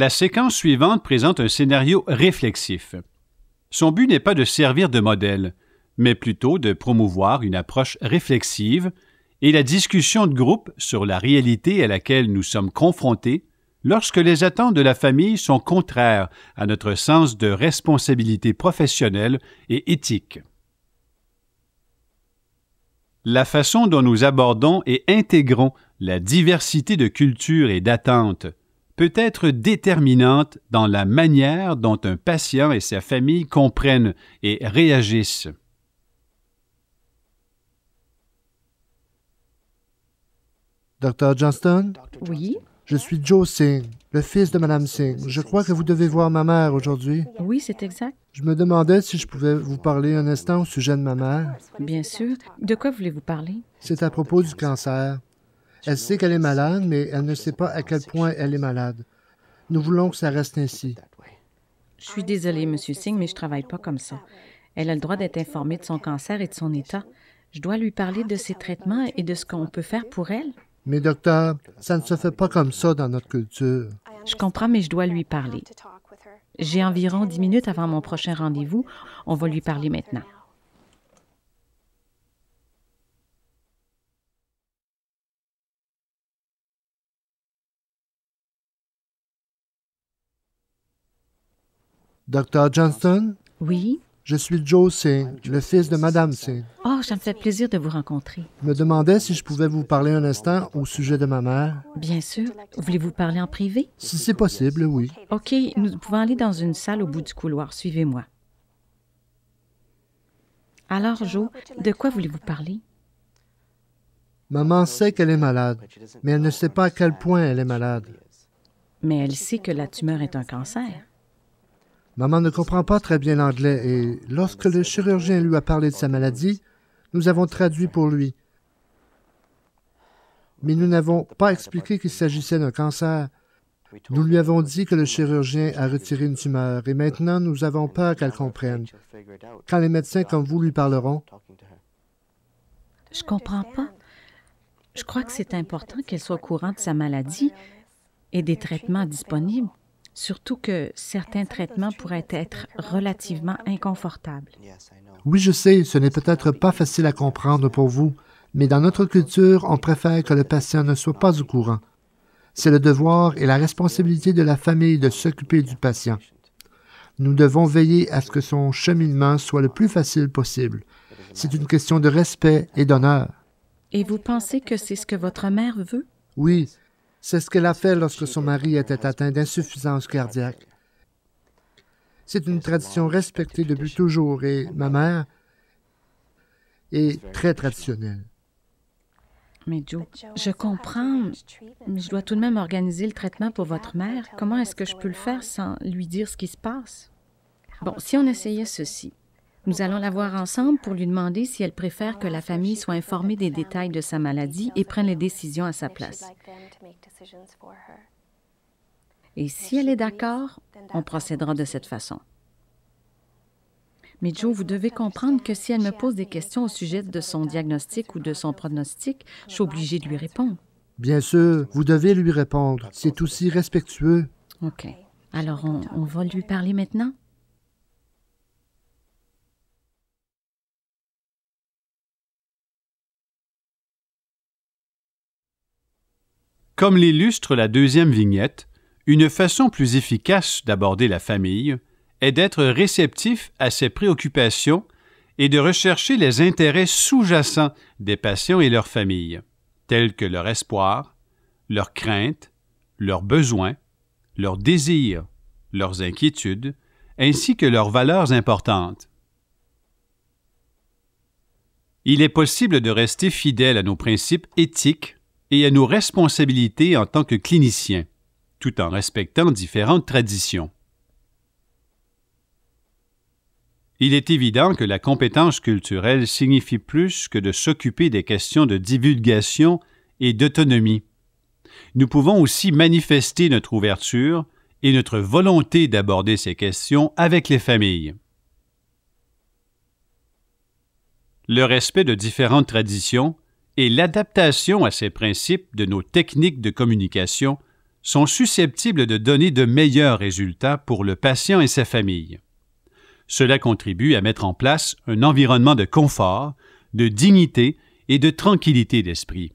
la séquence suivante présente un scénario réflexif. Son but n'est pas de servir de modèle, mais plutôt de promouvoir une approche réflexive et la discussion de groupe sur la réalité à laquelle nous sommes confrontés lorsque les attentes de la famille sont contraires à notre sens de responsabilité professionnelle et éthique. La façon dont nous abordons et intégrons la diversité de cultures et d'attentes peut être déterminante dans la manière dont un patient et sa famille comprennent et réagissent. Docteur Johnston? Oui. Je suis Joe Singh, le fils de Mme Singh. Je crois que vous devez voir ma mère aujourd'hui. Oui, c'est exact. Je me demandais si je pouvais vous parler un instant au sujet de ma mère. Bien sûr. De quoi voulez-vous parler? C'est à propos du cancer. Elle sait qu'elle est malade, mais elle ne sait pas à quel point elle est malade. Nous voulons que ça reste ainsi. Je suis désolée, M. Singh, mais je ne travaille pas comme ça. Elle a le droit d'être informée de son cancer et de son état. Je dois lui parler de ses traitements et de ce qu'on peut faire pour elle. Mais docteur, ça ne se fait pas comme ça dans notre culture. Je comprends, mais je dois lui parler. J'ai environ dix minutes avant mon prochain rendez-vous. On va lui parler maintenant. Docteur Johnston? Oui. Je suis Joe Singh, le fils de Madame Singh. Oh, ça me fait plaisir de vous rencontrer. Je me demandais si je pouvais vous parler un instant au sujet de ma mère. Bien sûr. Voulez-vous parler en privé? Si c'est possible, oui. OK, nous pouvons aller dans une salle au bout du couloir. Suivez-moi. Alors, Joe, de quoi voulez-vous parler? Maman sait qu'elle est malade, mais elle ne sait pas à quel point elle est malade. Mais elle sait que la tumeur est un cancer. Maman ne comprend pas très bien l'anglais et lorsque le chirurgien lui a parlé de sa maladie, nous avons traduit pour lui. Mais nous n'avons pas expliqué qu'il s'agissait d'un cancer. Nous lui avons dit que le chirurgien a retiré une tumeur et maintenant nous avons peur qu'elle comprenne. Quand les médecins comme vous lui parleront. Je comprends pas. Je crois que c'est important qu'elle soit au courant de sa maladie et des traitements disponibles surtout que certains traitements pourraient être relativement inconfortables. Oui, je sais, ce n'est peut-être pas facile à comprendre pour vous, mais dans notre culture, on préfère que le patient ne soit pas au courant. C'est le devoir et la responsabilité de la famille de s'occuper du patient. Nous devons veiller à ce que son cheminement soit le plus facile possible. C'est une question de respect et d'honneur. Et vous pensez que c'est ce que votre mère veut? Oui, c'est ce qu'elle a fait lorsque son mari était atteint d'insuffisance cardiaque. C'est une tradition respectée depuis toujours et ma mère est très traditionnelle. Mais Joe, je comprends, mais je dois tout de même organiser le traitement pour votre mère. Comment est-ce que je peux le faire sans lui dire ce qui se passe? Bon, si on essayait ceci. Nous allons la voir ensemble pour lui demander si elle préfère que la famille soit informée des détails de sa maladie et prenne les décisions à sa place. Et si elle est d'accord, on procédera de cette façon. Mais Joe, vous devez comprendre que si elle me pose des questions au sujet de son diagnostic ou de son pronostic, je suis obligé de lui répondre. Bien sûr, vous devez lui répondre. C'est aussi respectueux. OK. Alors, on, on va lui parler maintenant? Comme l'illustre la deuxième vignette, une façon plus efficace d'aborder la famille est d'être réceptif à ses préoccupations et de rechercher les intérêts sous-jacents des patients et leurs familles, tels que leur espoir, leurs craintes, leurs besoins, leurs désirs, leurs inquiétudes, ainsi que leurs valeurs importantes. Il est possible de rester fidèle à nos principes éthiques et à nos responsabilités en tant que cliniciens, tout en respectant différentes traditions. Il est évident que la compétence culturelle signifie plus que de s'occuper des questions de divulgation et d'autonomie. Nous pouvons aussi manifester notre ouverture et notre volonté d'aborder ces questions avec les familles. Le respect de différentes traditions et l'adaptation à ces principes de nos techniques de communication sont susceptibles de donner de meilleurs résultats pour le patient et sa famille. Cela contribue à mettre en place un environnement de confort, de dignité et de tranquillité d'esprit.